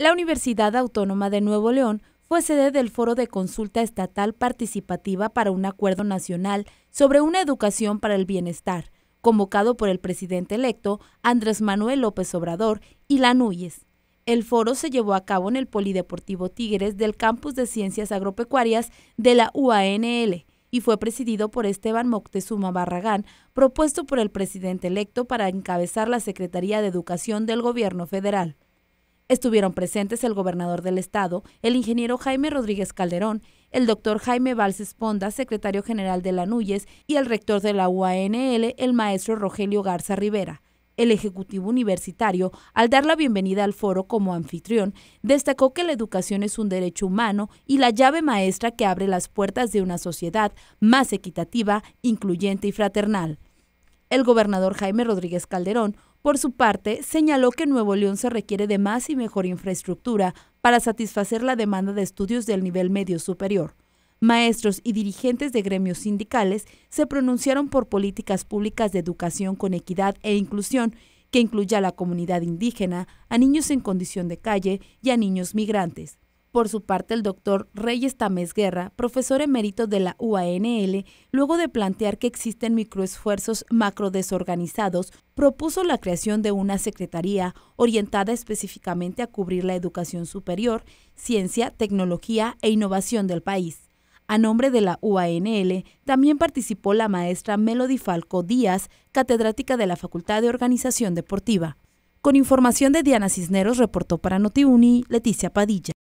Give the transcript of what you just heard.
La Universidad Autónoma de Nuevo León fue sede del Foro de Consulta Estatal Participativa para un Acuerdo Nacional sobre una educación para el bienestar, convocado por el presidente electo Andrés Manuel López Obrador y la Núñez. El foro se llevó a cabo en el Polideportivo Tigres del Campus de Ciencias Agropecuarias de la UANL y fue presidido por Esteban Moctezuma Barragán, propuesto por el presidente electo para encabezar la Secretaría de Educación del Gobierno Federal. Estuvieron presentes el gobernador del estado, el ingeniero Jaime Rodríguez Calderón, el doctor Jaime Valls Esponda, secretario general de la Núñez y el rector de la UANL, el maestro Rogelio Garza Rivera. El Ejecutivo Universitario, al dar la bienvenida al foro como anfitrión, destacó que la educación es un derecho humano y la llave maestra que abre las puertas de una sociedad más equitativa, incluyente y fraternal. El gobernador Jaime Rodríguez Calderón, por su parte, señaló que Nuevo León se requiere de más y mejor infraestructura para satisfacer la demanda de estudios del nivel medio superior. Maestros y dirigentes de gremios sindicales se pronunciaron por políticas públicas de educación con equidad e inclusión que incluya a la comunidad indígena, a niños en condición de calle y a niños migrantes. Por su parte, el doctor Reyes Tamés Guerra, profesor emérito de la UANL, luego de plantear que existen microesfuerzos desorganizados, propuso la creación de una secretaría orientada específicamente a cubrir la educación superior, ciencia, tecnología e innovación del país. A nombre de la UANL también participó la maestra Melody Falco Díaz, catedrática de la Facultad de Organización Deportiva. Con información de Diana Cisneros, reportó para Notiuni Leticia Padilla.